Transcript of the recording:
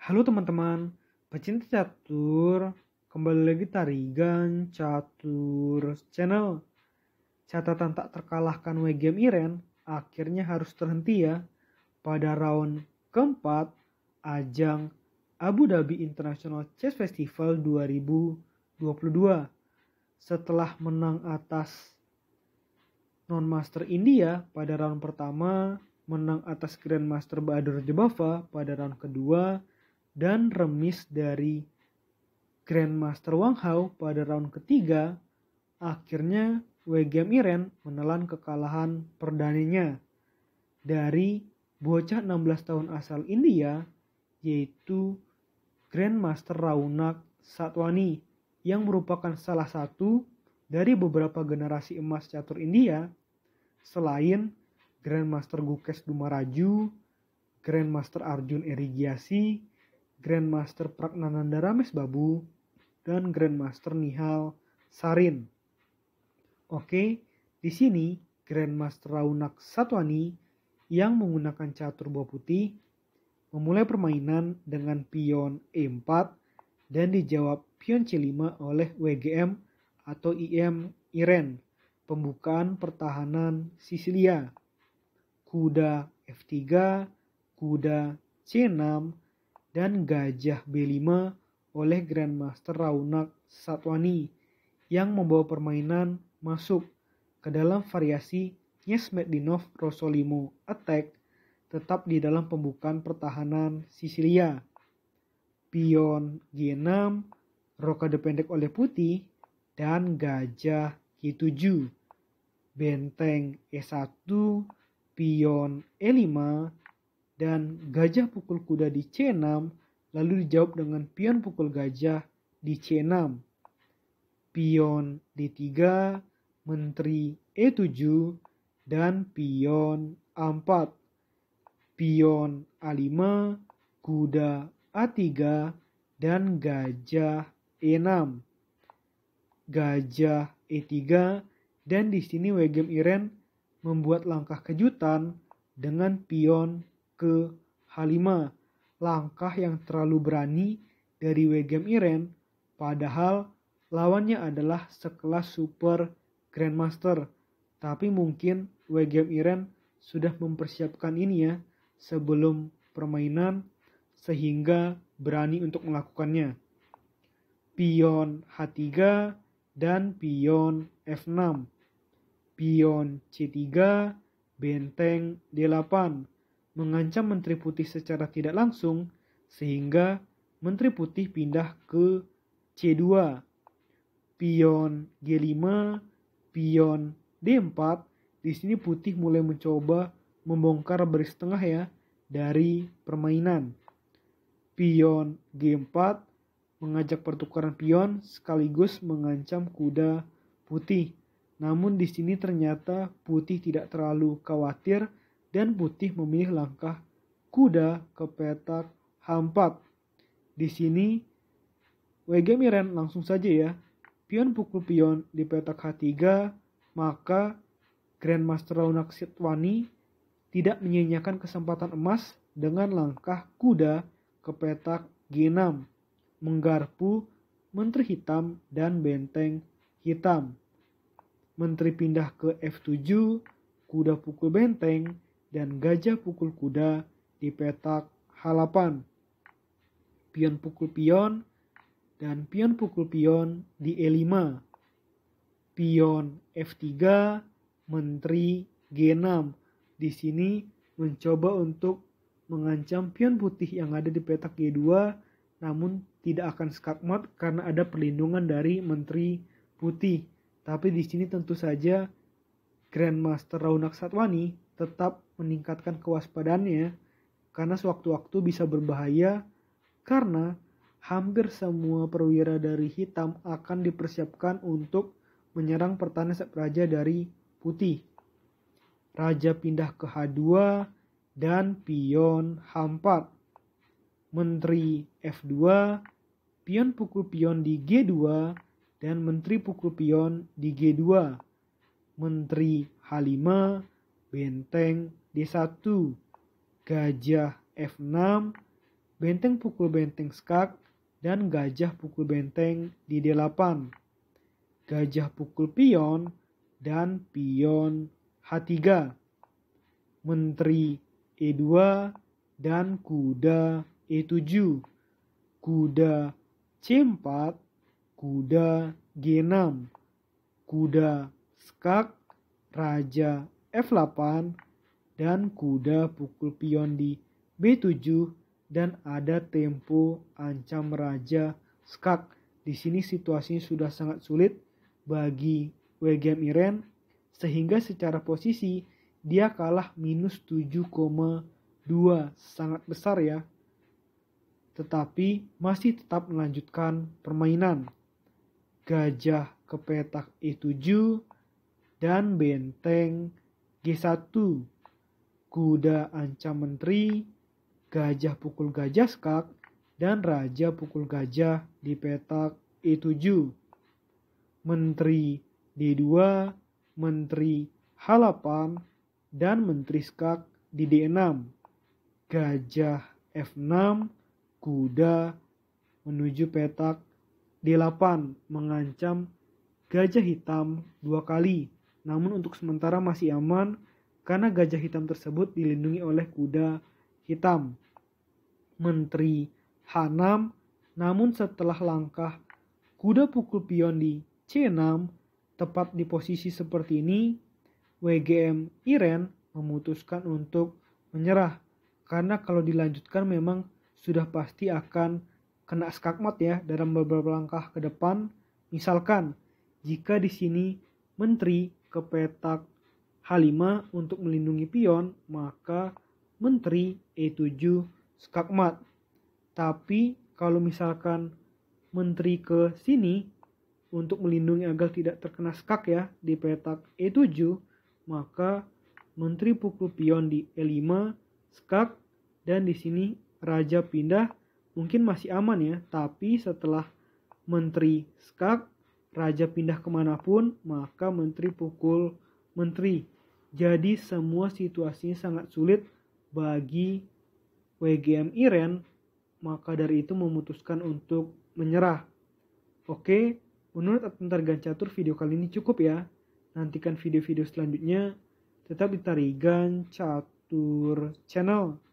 Halo teman-teman, pecinta catur, kembali lagi Tarigan Catur Channel. Catatan tak terkalahkan WGM Iren akhirnya harus terhenti ya pada round keempat ajang Abu Dhabi International Chess Festival 2022 setelah menang atas non-master India pada round pertama, menang atas Grandmaster Bahadur Jabava pada round kedua, dan remis dari Grandmaster Wang Hao pada round ketiga, akhirnya Gam Iren menelan kekalahan perdaninya dari bocah 16 tahun asal India yaitu Grandmaster Raunak Satwani yang merupakan salah satu dari beberapa generasi emas catur India selain Grandmaster Gukes Dumaraju, Grandmaster Arjun Erigiasi, Grandmaster Pragnananda Rames Babu, dan Grandmaster Nihal Sarin. Oke, di sini Grandmaster Raunak Satwani yang menggunakan catur buah putih memulai permainan dengan pion E4 dan dijawab pion C5 oleh WGM atau IM Iren, pembukaan pertahanan Sisilia. Kuda F3, kuda C6, dan Gajah B5 oleh Grandmaster Raunak Satwani yang membawa permainan masuk ke dalam variasi Yes Rosolimo Attack tetap di dalam pembukaan pertahanan Sisilia. Pion G6, Roka pendek oleh putih, dan gajah G7. Benteng E1, pion E5, dan gajah pukul kuda di C6 lalu dijawab dengan pion pukul gajah di C6. Pion D3, menteri E7, dan pion A4. Pion A5, kuda A3, dan gajah E6. Gajah E3 dan di sini Wegem Iren membuat langkah kejutan dengan pion ke-5. Langkah yang terlalu berani dari Wegem Iren, padahal lawannya adalah sekelas Super Grandmaster. Tapi mungkin Wegem Iren sudah mempersiapkan ini ya sebelum permainan sehingga berani untuk melakukannya. Pion H3 dan pion F6. Pion C3, benteng D8 mengancam Menteri Putih secara tidak langsung sehingga Menteri Putih pindah ke C2. Pion G5, pion D4, di sini Putih mulai mencoba membongkar baris tengah ya dari permainan. Pion G4 mengajak pertukaran pion sekaligus mengancam kuda putih. Namun di sini ternyata putih tidak terlalu khawatir dan putih memilih langkah kuda ke petak h H4. Di sini, WG Miren langsung saja ya. Pion pukul pion di petak H3, maka Grandmaster Launak Sitwani tidak menyia-nyiakan kesempatan emas dengan langkah kuda ke petak G6, menggarpu Menteri Hitam dan Benteng Hitam. Menteri pindah ke F7, kuda pukul benteng, dan gajah pukul kuda di petak halapan. Pion pukul pion dan pion pukul pion di E5. Pion F3, menteri G6. Di sini mencoba untuk mengancam pion putih yang ada di petak G2 namun tidak akan skakmat karena ada perlindungan dari menteri putih. Tapi di sini tentu saja Grandmaster Raunak Satwani tetap meningkatkan kewaspadaannya karena sewaktu-waktu bisa berbahaya karena hampir semua perwira dari hitam akan dipersiapkan untuk menyerang pertahanan raja dari putih. Raja pindah ke H2 dan pion H4. Menteri F2, pion pukul pion di G2 dan menteri pukul pion di G2. Menteri H5 benteng D1, gajah F6, benteng pukul benteng skak, dan gajah pukul benteng di D8, gajah pukul pion, dan pion H3, menteri E2, dan kuda E7, kuda C4, kuda G6, kuda skak, raja F8 dan kuda pukul pion di B7 dan ada tempo ancam raja skak. Di sini situasinya sudah sangat sulit bagi WGM Iren sehingga secara posisi dia kalah minus 7,2 sangat besar ya tetapi masih tetap melanjutkan permainan. Gajah ke petak E7 dan benteng G1 kuda ancam menteri, gajah pukul gajah skak, dan raja pukul gajah di petak E7. Menteri D2, menteri H8, dan menteri skak di D6. Gajah F6, kuda menuju petak D8 mengancam gajah hitam dua kali namun untuk sementara masih aman karena gajah hitam tersebut dilindungi oleh kuda hitam. Menteri Hanam, namun setelah langkah kuda pukul pion di C6 tepat di posisi seperti ini, WGM Iren memutuskan untuk menyerah karena kalau dilanjutkan memang sudah pasti akan kena skakmat ya dalam beberapa langkah ke depan. Misalkan jika di sini menteri ke petak H5 untuk melindungi pion, maka menteri E7 skakmat. Tapi kalau misalkan menteri ke sini untuk melindungi agar tidak terkena skak ya di petak E7, maka menteri pukul pion di E5 skak dan di sini raja pindah mungkin masih aman ya, tapi setelah menteri skak raja pindah kemanapun, maka menteri pukul menteri. Jadi semua situasinya sangat sulit bagi WGM Iren, maka dari itu memutuskan untuk menyerah. Oke, menurut tentang Gancatur video kali ini cukup ya. Nantikan video-video selanjutnya. Tetap di Tarigan Catur Channel.